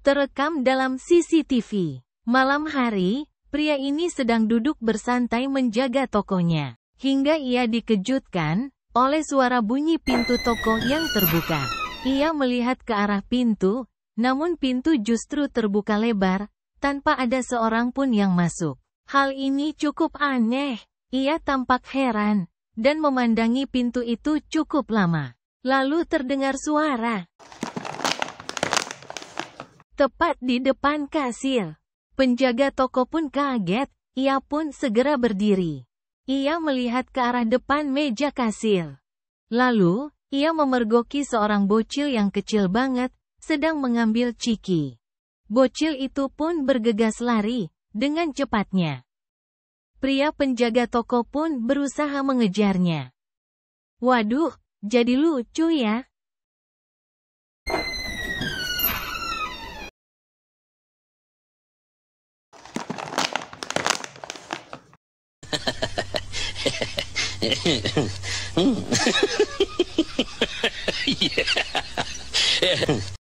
terekam dalam CCTV. Malam hari, pria ini sedang duduk bersantai menjaga tokonya, hingga ia dikejutkan oleh suara bunyi pintu toko yang terbuka. Ia melihat ke arah pintu, namun pintu justru terbuka lebar, tanpa ada seorang pun yang masuk. Hal ini cukup aneh, ia tampak heran, dan memandangi pintu itu cukup lama. Lalu terdengar suara. Tepat di depan kasir. Penjaga toko pun kaget, ia pun segera berdiri. Ia melihat ke arah depan meja kasir. Lalu, ia memergoki seorang bocil yang kecil banget, sedang mengambil ciki. Bocil itu pun bergegas lari, dengan cepatnya. Pria penjaga toko pun berusaha mengejarnya. Waduh, jadi lucu ya. yeah. yeah.